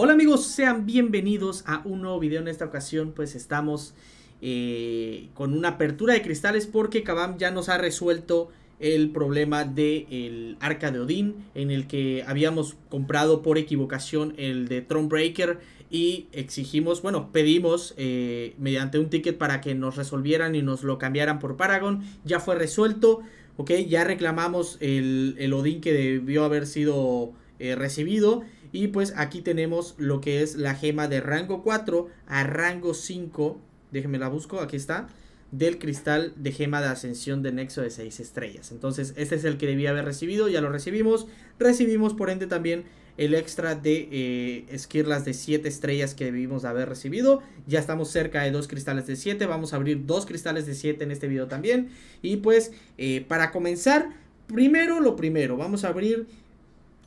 Hola amigos, sean bienvenidos a un nuevo video. En esta ocasión pues estamos eh, con una apertura de cristales porque Kabam ya nos ha resuelto el problema del arca de Odín en el que habíamos comprado por equivocación el de Thronebreaker y exigimos, bueno, pedimos eh, mediante un ticket para que nos resolvieran y nos lo cambiaran por Paragon. Ya fue resuelto, ok, ya reclamamos el, Odín que debió haber sido eh, recibido y pues aquí tenemos lo que es la gema de rango 4 a rango 5. Déjenme la busco, aquí está. Del cristal de gema de ascensión de nexo de 6 estrellas. Entonces este es el que debía haber recibido, ya lo recibimos. Recibimos por ende también el extra de eh, esquirlas de 7 estrellas que debimos haber recibido. Ya estamos cerca de dos cristales de 7. Vamos a abrir dos cristales de 7 en este video también. Y pues eh, para comenzar, primero lo primero, vamos a abrir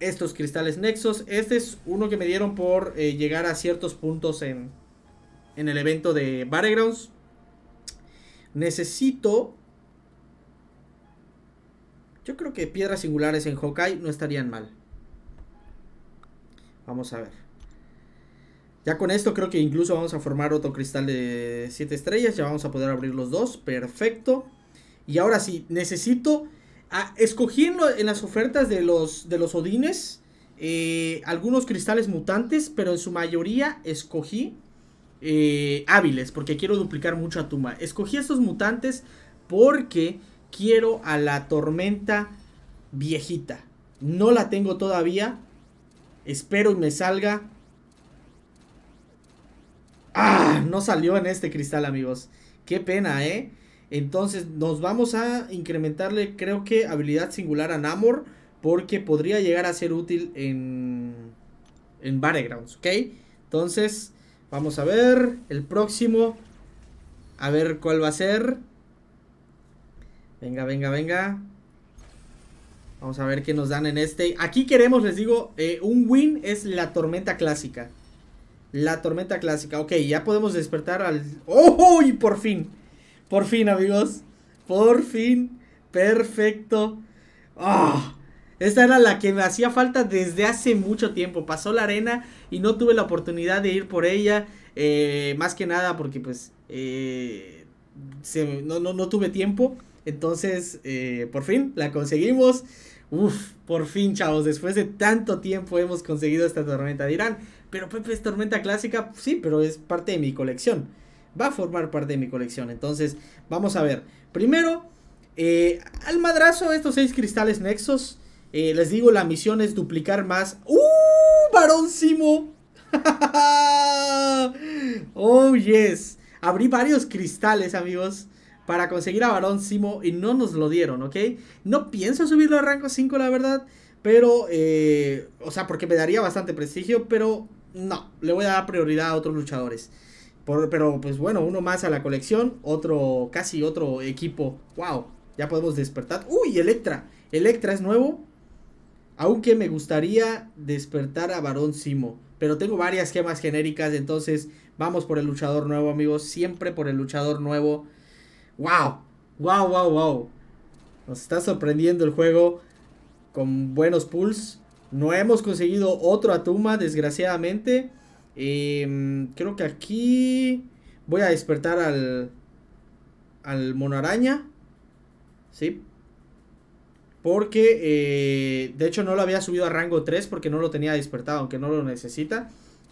estos cristales nexos. Este es uno que me dieron por eh, llegar a ciertos puntos en, en el evento de Battlegrounds. Necesito... Yo creo que piedras singulares en Hawkeye no estarían mal. Vamos a ver. Ya con esto creo que incluso vamos a formar otro cristal de 7 estrellas. Ya vamos a poder abrir los dos. Perfecto. Y ahora sí, necesito Ah, escogí en, las ofertas de los, de los Odines eh, algunos cristales mutantes, pero en su mayoría escogí eh, hábiles, porque quiero duplicar mucho a Tumba. Escogí estos mutantes porque quiero a la tormenta viejita. No la tengo todavía. Espero y me salga. ¡Ah! No salió en este cristal, amigos. Qué pena, ¿eh? Entonces nos vamos a incrementarle creo que habilidad singular a Namor porque podría llegar a ser útil en, en Battlegrounds, ¿ok? Entonces vamos a ver el próximo, a ver cuál va a ser. Venga, venga, venga. Vamos a ver qué nos dan en este. Aquí queremos, les digo, eh, un win es la tormenta clásica. La tormenta clásica. Ok, ya podemos despertar al... ¡Oh! por fin. Por fin, amigos. Por fin. Perfecto. Ah, esta era la que me hacía falta desde hace mucho tiempo. Pasó la arena y no tuve la oportunidad de ir por ella. Eh, más que nada porque pues eh, no, tuve tiempo. Entonces, eh, por fin, la conseguimos. Uf, por fin, chavos. Después de tanto tiempo hemos conseguido esta tormenta. de irán pero Pepe es tormenta clásica. Sí, pero es parte de mi colección va a formar parte de mi colección. Entonces, vamos a ver. Primero, eh, al madrazo estos seis cristales nexos. Eh, les digo, la misión es duplicar más. ¡Uh! barón Simo! ¡Oh, yes! Abrí varios cristales, amigos. Para conseguir a Barón Simo y no nos lo dieron, ¿ok? No pienso subirlo al rango 5, la verdad. Pero, eh, o sea, porque me daría bastante prestigio. Pero no, le voy a dar prioridad a otros luchadores pero pues bueno, uno más a la colección, otro, casi otro equipo. ¡Wow! Ya podemos despertar. ¡Uy, Electra! Electra es nuevo. Aunque me gustaría despertar a Barón Simo. Pero tengo varias gemas genéricas, entonces vamos por el luchador nuevo, amigos. Siempre por el luchador nuevo. ¡Wow! ¡Wow, wow, wow! Nos está sorprendiendo el juego con buenos pulls. No hemos conseguido otro Atuma, desgraciadamente. Em, creo que aquí voy a despertar al, al mono araña. ¿Sí? Porque, eh, de hecho, no lo había subido a rango 3 porque no lo tenía despertado, aunque no lo necesita.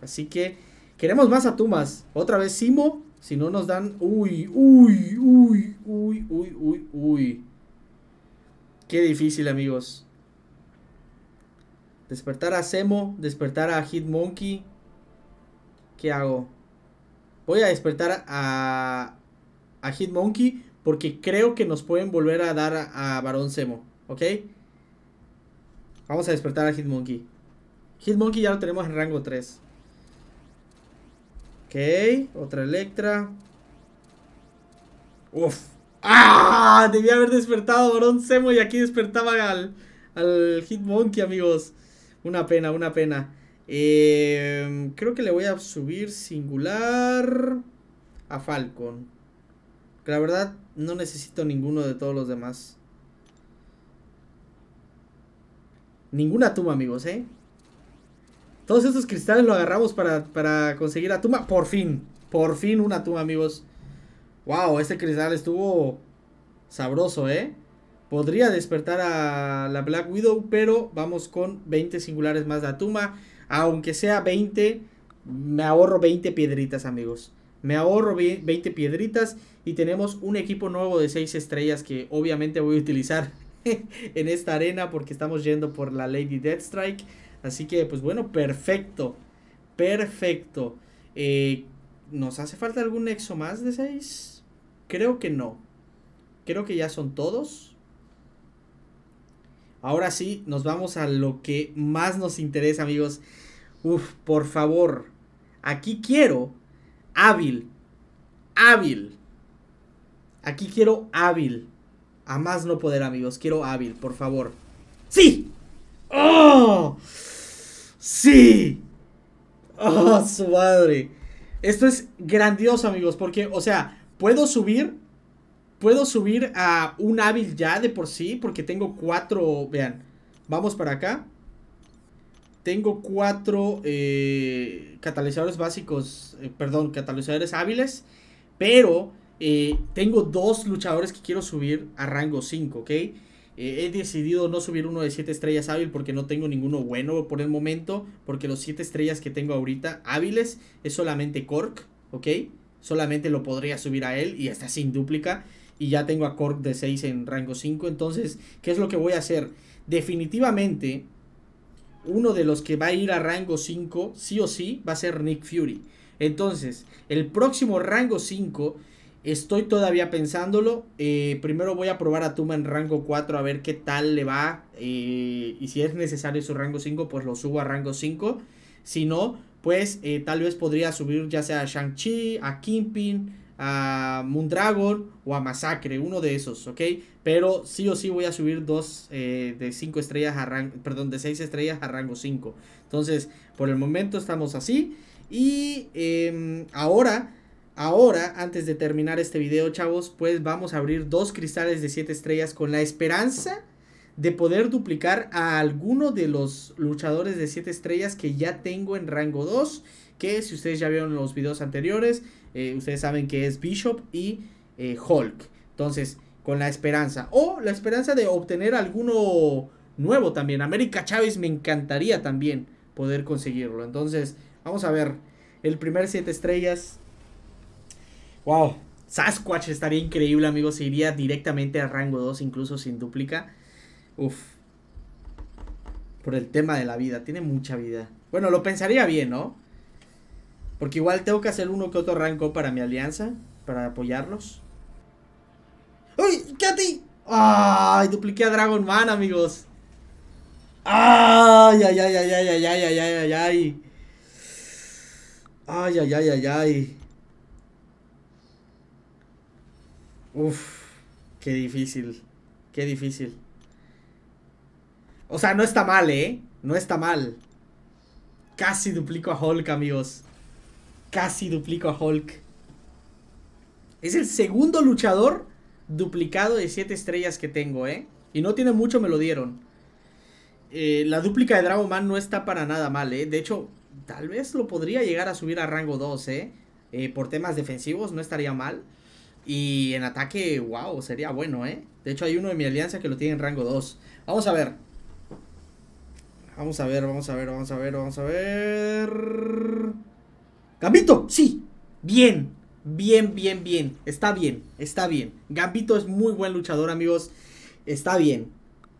Así que queremos más Atumas. Otra vez Simo. Si no nos dan... Uy, uy, uy, uy, uy, uy, uy. Qué difícil, amigos. Despertar a Semo, despertar a Hitmonkey. ¿Qué hago? Voy a despertar a, a Hitmonkey porque creo que nos pueden volver a dar a, Barón Semo, ¿ok? Vamos a despertar a Hitmonkey. Hitmonkey ya lo tenemos en rango 3. Ok, otra Electra. Uf. ¡Ah! Debía haber despertado a Barón Semo y aquí despertaba al, al Hitmonkey, amigos. Una pena, una pena. Em, creo que le voy a subir singular a Falcon. La verdad, no necesito ninguno de todos los demás. Ninguna tumba, amigos, ¿eh? Todos estos cristales lo agarramos para, conseguir a tumba. Por fin. Por fin una tumba, amigos. Wow, este cristal estuvo sabroso, ¿eh? Podría despertar a la Black Widow, pero vamos con 20 singulares más de Atuma. Aunque sea 20, me ahorro 20 piedritas, amigos. Me ahorro 20 piedritas y tenemos un equipo nuevo de 6 estrellas que obviamente voy a utilizar en esta arena porque estamos yendo por la Lady Deathstrike. Así que, pues bueno, perfecto. Perfecto. Eh, ¿Nos hace falta algún nexo más de 6? Creo que no. Creo que ya son todos. Ahora sí, nos vamos a lo que más nos interesa, amigos. Uf, por favor. Aquí quiero hábil. Hábil. Aquí quiero hábil. A más no poder, amigos. Quiero hábil, por favor. ¡Sí! ¡Oh! ¡Sí! ¡Oh, su madre! Esto es grandioso, amigos, porque, o sea, puedo subir Puedo subir a un hábil ya de por sí, porque tengo cuatro, vean, vamos para acá. Tengo cuatro eh, catalizadores básicos, eh, perdón, catalizadores hábiles, pero eh, tengo dos luchadores que quiero subir a rango 5, ¿ok? he decidido no subir uno de 7 estrellas hábil porque no tengo ninguno bueno por el momento, porque los 7 estrellas que tengo ahorita hábiles es solamente Cork, ¿ok? Solamente lo podría subir a él y está sin duplica y ya tengo a Cork de 6 en rango 5. Entonces, ¿qué es lo que voy a hacer? Definitivamente, uno de los que va a ir a rango 5, sí o sí, va a ser Nick Fury. Entonces, el próximo rango 5, estoy todavía pensándolo. Eh, primero voy a probar a Tuma en rango 4 a ver qué tal le va. Eh, y si es necesario su rango 5, pues lo subo a rango 5. Si no, pues eh, tal vez podría subir ya sea a Shang-Chi, a Kingpin, a Moondragon o a Masacre, uno de esos, ¿ok? Pero sí o sí voy a subir dos eh, de 5 estrellas a rango, perdón, de 6 estrellas a rango 5. Entonces, por el momento estamos así. Y em, ahora, ahora, antes de terminar este video, chavos, pues vamos a abrir dos cristales de 7 estrellas con la esperanza de poder duplicar a alguno de los luchadores de 7 estrellas que ya tengo en rango 2 que si ustedes ya vieron los videos anteriores, eh, ustedes saben que es Bishop y eh, Hulk. Entonces, con la esperanza. O la esperanza de obtener alguno nuevo también. América Chávez me encantaría también poder conseguirlo. Entonces, vamos a ver. El primer 7 estrellas. Wow. Sasquatch estaría increíble, amigos. Se iría directamente a rango 2, incluso sin duplica. Uf. Por el tema de la vida. Tiene mucha vida. Bueno, lo pensaría bien, ¿no? Porque igual tengo que hacer uno que otro rango para mi alianza, para apoyarlos. ¡Uy! ¡Katy! ¡Ay! Dupliqué a Dragon Man, amigos. ¡Ay, ay, ay, ay, ay, ay, ay, ay, ay, ay! Ay, ay, ay, ay, ay. ay. Uf, qué difícil. Qué difícil. O sea, no está mal, ¿eh? No está mal. Casi duplico a Hulk, amigos. Casi duplico a Hulk. Es el segundo luchador duplicado de 7 estrellas que tengo, ¿eh? Y no tiene mucho, me lo dieron. Eh, la dúplica de Dragon Man no está para nada mal, ¿eh? De hecho, tal vez lo podría llegar a subir a rango 2, ¿eh? eh por temas defensivos no estaría mal. Y en ataque, wow, sería bueno, ¿eh? De hecho, hay uno de mi alianza que lo tiene en rango 2. Vamos a ver. Vamos a ver, vamos a ver, vamos a ver, vamos a ver. Gambito, sí, bien, bien, bien, bien, está bien, está bien. Gambito es muy buen luchador, amigos, está bien,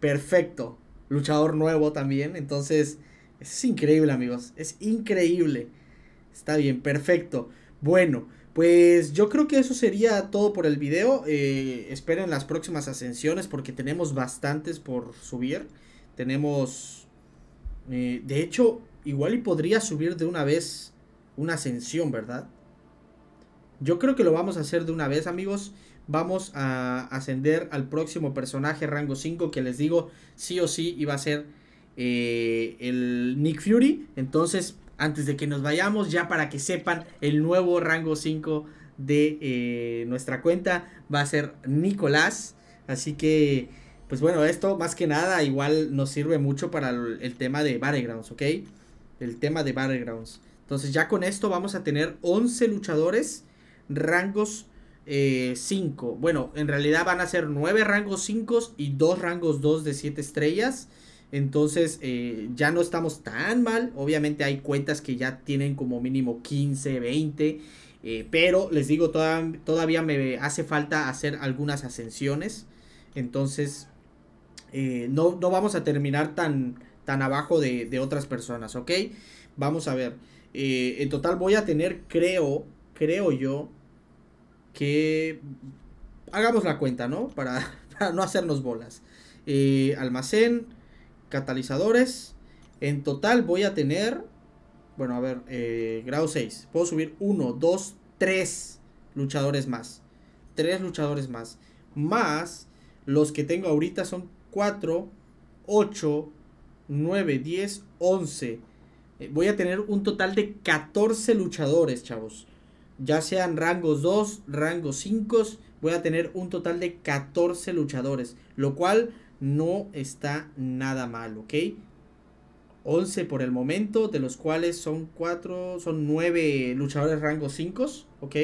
perfecto. Luchador nuevo también, entonces es increíble, amigos, es increíble. Está bien, perfecto. Bueno, pues yo creo que eso sería todo por el video. Eh, esperen las próximas ascensiones porque tenemos bastantes por subir. Tenemos... Eh, de hecho, igual y podría subir de una vez una ascensión, ¿verdad? Yo creo que lo vamos a hacer de una vez, amigos. Vamos a ascender al próximo personaje rango 5 que les digo sí o sí iba a ser eh, el Nick Fury. Entonces, antes de que nos vayamos, ya para que sepan, el nuevo rango 5 de eh, nuestra cuenta va a ser Nicolás. Así que, pues bueno, esto más que nada igual nos sirve mucho para el, tema de Battlegrounds, ¿ok? El tema de Battlegrounds. Entonces ya con esto vamos a tener 11 luchadores rangos 5. Eh, bueno, en realidad van a ser 9 rangos 5 y 2 rangos 2 de 7 estrellas. Entonces eh, ya no estamos tan mal. Obviamente hay cuentas que ya tienen como mínimo 15, 20. Eh, pero les digo, todavía me hace falta hacer algunas ascensiones. Entonces no, no, vamos a terminar tan, tan abajo de, de otras personas, ¿ok? Vamos a ver. Eh, en total voy a tener, creo, creo yo, que hagamos la cuenta, ¿no? Para, no hacernos bolas. Eh, almacén, catalizadores. En total voy a tener, bueno, a ver, eh, grado 6. Puedo subir 1, 2, 3 luchadores más. 3 luchadores más. Más los que tengo ahorita son 4, 8, 9, 10, 11. Eh, voy a tener un total de 14 luchadores, chavos. Ya sean rangos 2, rangos 5, voy a tener un total de 14 luchadores, lo cual no está nada mal, ¿ok? 11 por el momento, de los cuales son 4, son 9 luchadores rangos 5, ¿ok?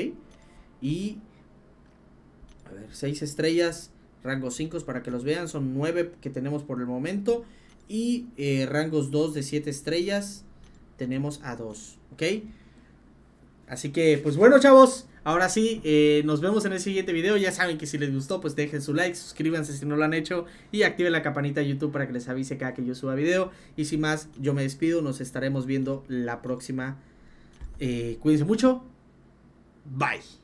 Y, a ver, 6 estrellas rangos 5 para que los vean, son 9 que tenemos por el momento. Y eh, rangos 2 de 7 estrellas, tenemos a dos, ¿ok? Así que, pues bueno, chavos. Ahora sí, eh, nos vemos en el siguiente video. Ya saben que si les gustó, pues dejen su like, suscríbanse si no lo han hecho y activen la campanita de YouTube para que les avise cada que yo suba video. Y sin más, yo me despido. Nos estaremos viendo la próxima. Eh, cuídense mucho. Bye.